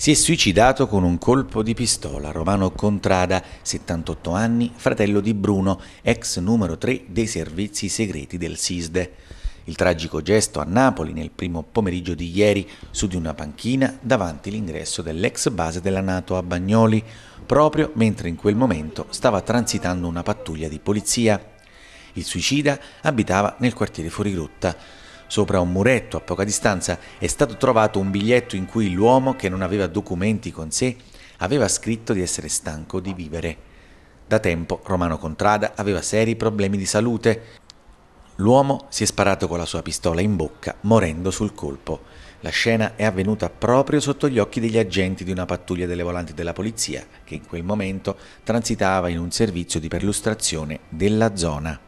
Si è suicidato con un colpo di pistola Romano Contrada, 78 anni, fratello di Bruno, ex numero 3 dei servizi segreti del SISDE. Il tragico gesto a Napoli nel primo pomeriggio di ieri su di una panchina davanti l'ingresso dell'ex base della Nato a Bagnoli, proprio mentre in quel momento stava transitando una pattuglia di polizia. Il suicida abitava nel quartiere fuorigrotta. Sopra un muretto a poca distanza è stato trovato un biglietto in cui l'uomo, che non aveva documenti con sé, aveva scritto di essere stanco di vivere. Da tempo Romano Contrada aveva seri problemi di salute. L'uomo si è sparato con la sua pistola in bocca, morendo sul colpo. La scena è avvenuta proprio sotto gli occhi degli agenti di una pattuglia delle volanti della polizia, che in quel momento transitava in un servizio di perlustrazione della zona.